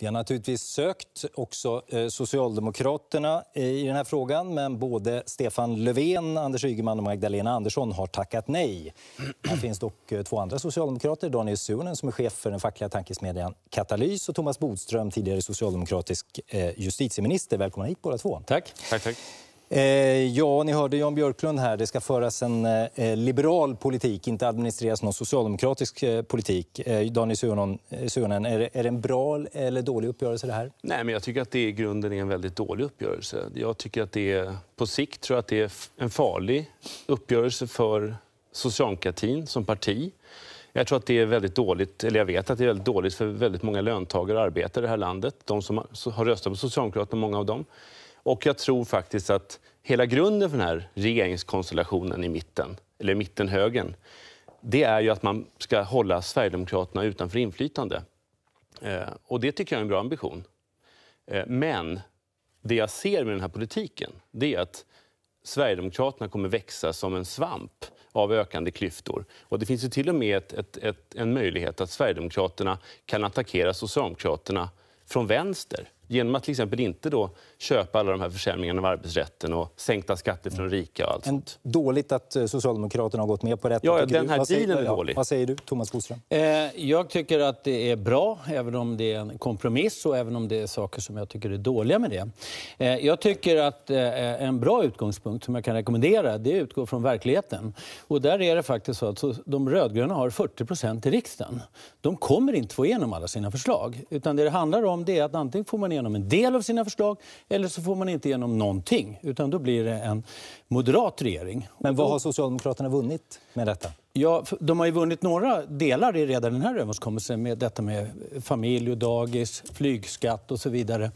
Vi har naturligtvis sökt också eh, Socialdemokraterna i den här frågan men både Stefan Löfven, Anders Ygeman och Magdalena Andersson har tackat nej. Här finns dock eh, två andra socialdemokrater, Daniel Suhonen som är chef för den fackliga tankesmedjan Katalys och Thomas Bodström, tidigare socialdemokratisk eh, justitieminister. Välkomna hit båda två. Tack. tack, tack. Eh, ja, ni hörde Jan Björklund här. Det ska föras en eh, liberal politik, inte administreras någon socialdemokratisk eh, politik. Daniel Suhonen, är det en bra eller dålig uppgörelse det här? Nej, men jag tycker att det i grunden är en väldigt dålig uppgörelse. Jag tycker att det är, på sikt tror jag att det är en farlig uppgörelse för socialdemokratin som parti. Jag tror att det är väldigt dåligt, eller jag vet att det är väldigt dåligt för väldigt många löntagare och arbetare i det här landet. De som har röstat på Socialdemokraterna, många av dem. Och jag tror faktiskt att hela grunden för den här regeringskonstellationen i mitten, eller mittenhögern, det är ju att man ska hålla Sverigedemokraterna utanför inflytande. Eh, och det tycker jag är en bra ambition. Eh, men det jag ser med den här politiken, det är att Sverigedemokraterna kommer växa som en svamp av ökande klyftor. Och det finns ju till och med ett, ett, ett, en möjlighet att Sverigedemokraterna kan attackera Socialdemokraterna från vänster genom att till exempel inte då köpa alla de här försämringarna av arbetsrätten och sänkta skatter för rika och allt en, Dåligt att eh, Socialdemokraterna har gått med på detta. Ja, den här dealen är ja, Vad säger du, Thomas Bodström? Eh, jag tycker att det är bra, även om det är en kompromiss och även om det är saker som jag tycker är dåliga med det. Eh, jag tycker att eh, en bra utgångspunkt som jag kan rekommendera, det utgår från verkligheten. Och där är det faktiskt så att de rödgröna har 40 procent i riksdagen. De kommer inte få igenom alla sina förslag, utan det det handlar om det är att antingen får man igenom en del av sina förslag eller så får man inte igenom någonting. Utan då blir det en moderat regering. Men vad har Socialdemokraterna vunnit med detta? Ja, de har ju vunnit några delar i redan den här överenskommelsen med detta med familj och dagis, flygskatt och så vidare.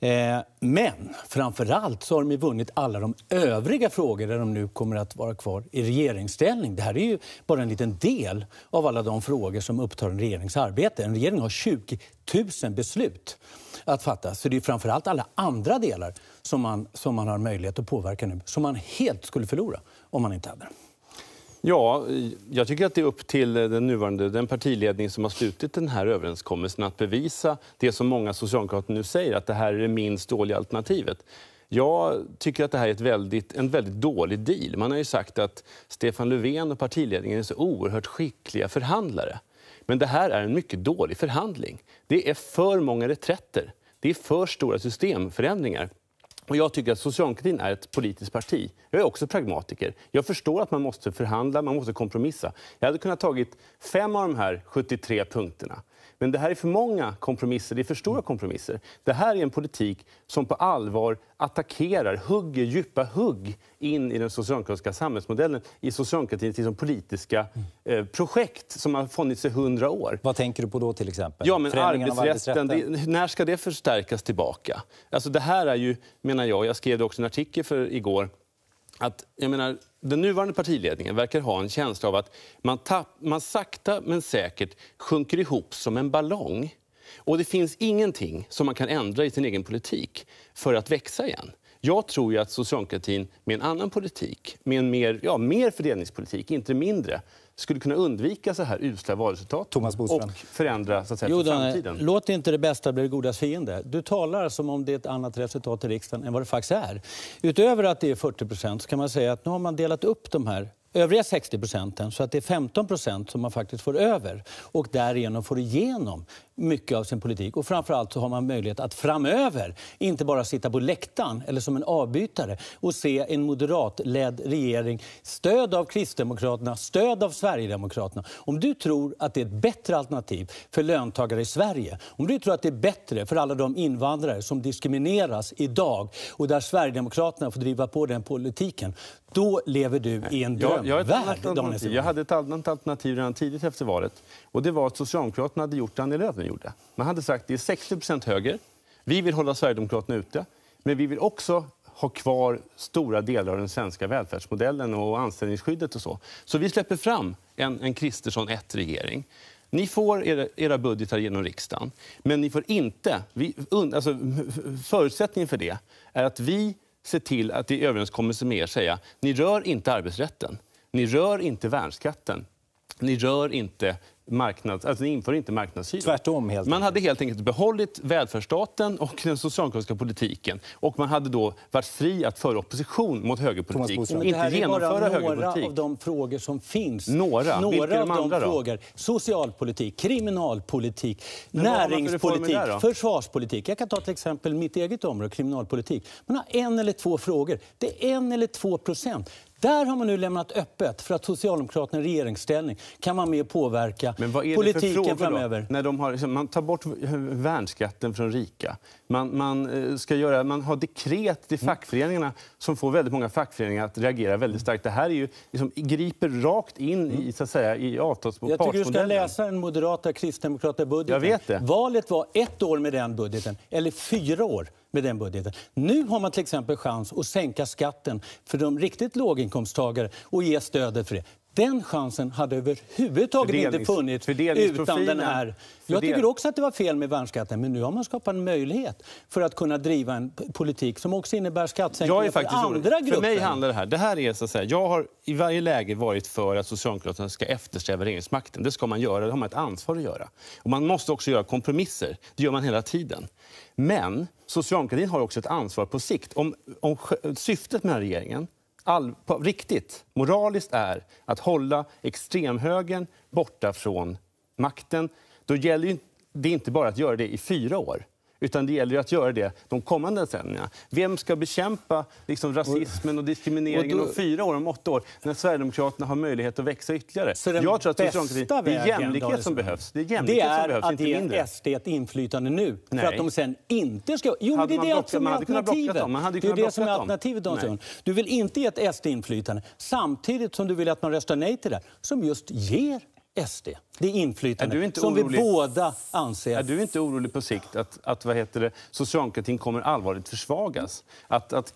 Eh, men framför allt så har de ju vunnit alla de övriga frågor där de nu kommer att vara kvar i regeringsställning. Det här är ju bara en liten del av alla de frågor som upptar en regerings arbete. En regering har 20 000 beslut att fatta. Så det är framför allt alla andra delar som man, som man har möjlighet att påverka nu, som man helt skulle förlora om man inte hade det. Ja, jag tycker att det är upp till eh, den nuvarande den partiledning som har slutit den här överenskommelsen att bevisa det som många socialdemokrater nu säger, att det här är det minst dåliga alternativet. Jag tycker att det här är väldigt, en väldigt dålig deal. Man har ju sagt att Stefan Löfven och partiledningen är så oerhört skickliga förhandlare. Men det här är en mycket dålig förhandling. Det är för många reträtter. Det är för stora systemförändringar. Och jag tycker att socialdemokratin är ett politiskt parti. Jag är också pragmatiker. Jag förstår att man måste förhandla, man måste kompromissa. Jag hade kunnat tagit fem av de här 73 punkterna men det här är för många kompromisser, det är för stora mm. kompromisser. Det här är en politik som på allvar attackerar, hugger djupa hugg in i den socialdemokratiska samhällsmodellen, i socialdemokratins liksom, politiska mm. eh, projekt som har funnits i hundra år. Vad tänker du på då till exempel? Ja, men arbetsrätten, Det, när ska det förstärkas tillbaka? Alltså det här är ju, menar jag, jag skrev det också en artikel för igår, att jag menar, den nuvarande partiledningen verkar ha en känsla av att man, tapp, man sakta men säkert sjunker ihop som en ballong. Och det finns ingenting som man kan ändra i sin egen politik för att växa igen. Jag tror ju att socialdemokratin med en annan politik, med en mer, ja, mer fördelningspolitik, inte mindre, skulle kunna undvika så här usla valresultat Thomas och förändra så att säga, jo, för framtiden? låt inte det bästa bli det godas fiende. Du talar som om det är ett annat resultat i riksdagen än vad det faktiskt är. Utöver att det är 40 procent kan man säga att nu har man delat upp de här övriga 60 procenten så att det är 15 procent som man faktiskt får över och därigenom får igenom mycket av sin politik. Och framförallt så har man möjlighet att framöver inte bara sitta på läktaren eller som en avbytare och se en moderatledd regering stöd av Kristdemokraterna, stöd av Sverigedemokraterna. Om du tror att det är ett bättre alternativ för löntagare i Sverige, om du tror att det är bättre för alla de invandrare som diskrimineras idag och där Sverigedemokraterna får driva på den politiken, då lever du i en drömvärld. Jag, jag, jag hade ett annat alternativ redan tidigt efter valet. Och det var att Socialdemokraterna hade gjort Annie Lööf gjorde. Man hade sagt att det är 60 höger. Vi vill hålla Sverigedemokraterna ute, men vi vill också ha kvar stora delar av den svenska välfärdsmodellen och anställningsskyddet och så. Så vi släpper fram en, en Kristersson 1-regering. Ni får era, era budgetar genom riksdagen, men ni får inte... Vi, alltså, förutsättningen för det är att vi ser till att i överenskommelse med er säga ni rör inte arbetsrätten, ni rör inte värnskatten, ni rör inte marknads... Alltså ni inför inte marknadshyror. Tvärtom. Helt man hade helt enkelt behållit välfärdsstaten och den socialdemokratiska politiken. Och man hade då varit fri att föra opposition mot högerpolitik. Inte det här är bara några av de frågor som finns. Några? några Vilka av de, andra, frågor. Då? Socialpolitik, kriminalpolitik, Men näringspolitik, där, försvarspolitik. Jag kan ta till exempel mitt eget område, kriminalpolitik. Man har en eller två frågor. Det är en eller två procent där har man nu lämnat öppet för att Socialdemokraterna i regeringsställning kan vara med och påverka Men vad är det politiken för framöver. När de har, liksom, man tar bort värnskatten från rika. Man, man, eh, ska göra, man har dekret till mm. fackföreningarna som får väldigt många fackföreningar att reagera väldigt starkt. Det här är ju, liksom, griper rakt in mm. i, så att säga, i avtalsmodellen. Jag tycker du ska läsa den moderata kristdemokratiska budgeten. Jag vet det. Valet var ett år med den budgeten, eller fyra år med den budgeten. Nu har man till exempel chans att sänka skatten för de riktigt låginkomsttagare och ge stödet för det. Den chansen hade överhuvudtaget inte funnits utan den här. Jag tycker också att det var fel med värnskatten, men nu har man skapat en möjlighet för att kunna driva en politik som också innebär skattesänkningar för andra orolig. grupper. För mig handlar det här, det här är så att säga, jag har i varje läge varit för att Socialdemokraterna ska eftersträva regeringsmakten. Det ska man göra, det har man ett ansvar att göra. Och man måste också göra kompromisser, det gör man hela tiden. Men socialdemokratin har också ett ansvar på sikt. Om, om syftet med den här regeringen all, på riktigt, moraliskt, är att hålla extremhögern borta från makten, då gäller det inte bara att göra det i fyra år. Utan det gäller att göra det de kommande decennierna. Vem ska bekämpa liksom, rasismen och diskrimineringen och då... om fyra år, om åtta år, när Sverigedemokraterna har möjlighet att växa ytterligare? Så den Jag tror att bästa det är jämlikhet som behövs. Det är, jämlikhet det är som behövs, att ge mindre. SD ett inflytande nu, Nej. för att de sen inte ska... Jo, hade det är det blockat, som är alternativet. Det är det som är alternativet, Dansson. Du vill inte ge ett SD-inflytande, samtidigt som du vill att man röstar nej till det som just ger SD. Det inflytande som orolig? vi båda anser... Är du inte orolig på sikt att, att vad heter det, socialdemokratin kommer allvarligt försvagas? Att, att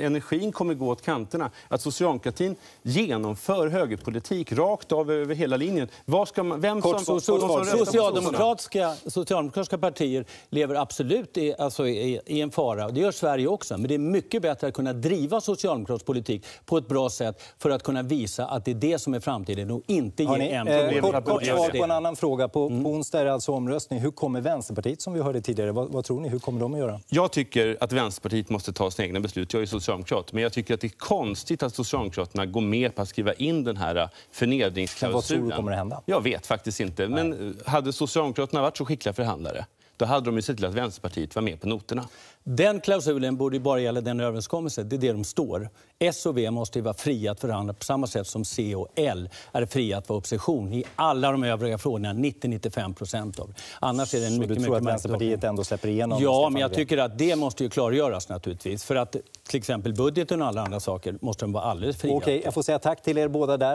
energin kommer gå åt kanterna? Att socialdemokratin genomför högerpolitik rakt av över hela linjen? Vad ska man, vem Kort, som, so, so, so, socialdemokratiska, socialdemokratiska partier lever absolut i, alltså i, i en fara. Det gör Sverige också. Men det är mycket bättre att kunna driva socialdemokratisk politik på ett bra sätt för att kunna visa att det är det som är framtiden och inte ge en problem. Eh, kort, på en annan fråga. Mm. på onsdag är det alltså omröstning. Hur kommer Vänsterpartiet, som vi hörde tidigare, vad, vad, tror ni? Hur kommer de att göra? Jag tycker att Vänsterpartiet måste ta sina egna beslut. Jag är socialdemokrat. Men jag tycker att det är konstigt att Socialdemokraterna går med på att skriva in den här äh, förnedringsklausulen. Men vad tror du kommer att hända? Jag vet faktiskt inte. Men Nej. hade Socialdemokraterna varit så skickliga förhandlare då hade de ju sett till att Vänsterpartiet var med på noterna. Den klausulen borde bara gälla den överenskommelsen. Det är det de står. S och V måste vara fria att förhandla på samma sätt som C och L är fria att vara opposition i alla de övriga frågorna, 90-95 procent av Annars är det en Så mycket, du tror mycket att Vänsterpartiet ändå släpper igenom? Ja, men jag tycker att det måste ju klargöras naturligtvis. För att till exempel budgeten och alla andra saker måste de vara alldeles fria. Okej, jag får säga tack till er båda där.